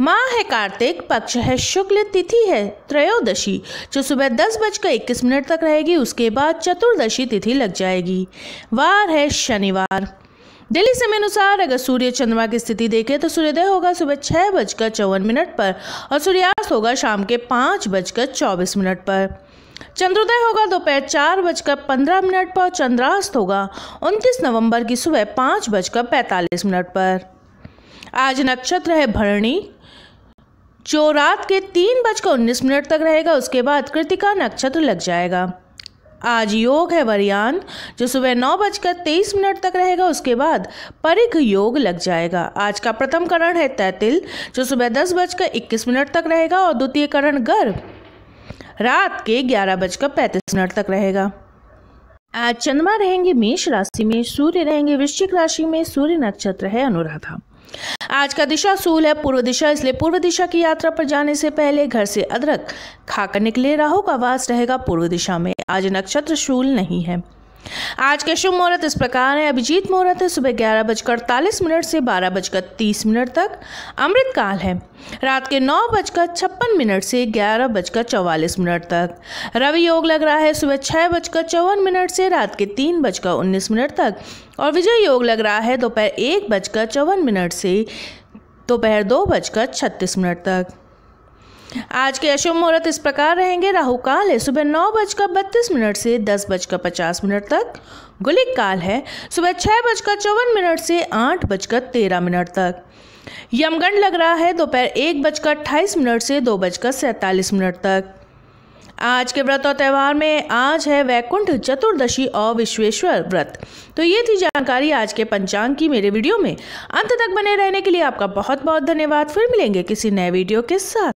माह है कार्तिक पक्ष है शुक्ल तिथि है त्रयोदशी जो सुबह दस बजकर इक्कीस मिनट तक रहेगी उसके बाद चतुर्दशी तिथि लग जाएगी वार है शनिवार दिल्ली समय अनुसार अगर सूर्य चंद्रमा की स्थिति देखें तो सूर्योदय होगा सुबह छः बजकर चौवन मिनट पर और सूर्यास्त होगा शाम के पाँच बजकर चौबीस मिनट पर चंद्रोदय होगा दोपहर चार बजकर पंद्रह मिनट पर चंद्रास्त होगा उनतीस नवंबर की सुबह पाँच बजकर पैंतालीस मिनट पर आज नक्षत्र है भरणी जो रात के तीन बजकर उन्नीस मिनट तक रहेगा उसके बाद कृतिका नक्षत्र लग जाएगा आज योग है वरियान जो सुबह नौ बजकर तेईस मिनट तक रहेगा उसके बाद परिघ योग लग जाएगा आज का प्रथम करण है तैतिल जो सुबह दस बजकर इक्कीस मिनट तक रहेगा और द्वितीय करण गर्भ रात के ग्यारह बजकर पैंतीस मिनट तक रहेगा आज चंद्रमा रहेंगे मेष राशि में सूर्य रहेंगे वृश्चिक राशि में सूर्य नक्षत्र है अनुराधा आज का दिशा सूल है पूर्व दिशा इसलिए पूर्व दिशा की यात्रा पर जाने से पहले घर से अदरक खाकर निकले राहु का वास रहेगा पूर्व दिशा में आज नक्षत्र शूल नहीं है आज के शुभ मुहूर्त इस प्रकार है अभिजीत मुहूर्त है सुबह ग्यारह बजकर अड़तालीस मिनट से बारह बजकर तीस मिनट तक अमृत काल है रात के नौ बजकर छप्पन मिनट से ग्यारह बजकर चौवालीस मिनट तक रवि योग लग रहा है सुबह छः बजकर चौवन मिनट से रात के तीन बजकर उन्नीस मिनट तक और विजय योग लग रहा है दोपहर एक बजकर चौवन मिनट से दोपहर दो बजकर छत्तीस मिनट तक आज के अशुभ मुहूर्त इस प्रकार रहेंगे राहु काल है सुबह नौ बजकर बत्तीस मिनट से दस बजकर पचास मिनट तक गुलिक काल है सुबह छः बजकर चौवन मिनट से आठ बजकर तेरह मिनट तक यमगण लग रहा है दोपहर एक बजकर अट्ठाईस मिनट से दो बजकर सैंतालीस मिनट तक आज के व्रत और त्यौहार में आज है वैकुंठ चतुर्दशी और विश्वेश्वर व्रत तो ये थी जानकारी आज के पंचांग की मेरे वीडियो में अंत तक बने रहने के लिए आपका बहुत बहुत धन्यवाद फिर मिलेंगे किसी नए वीडियो के साथ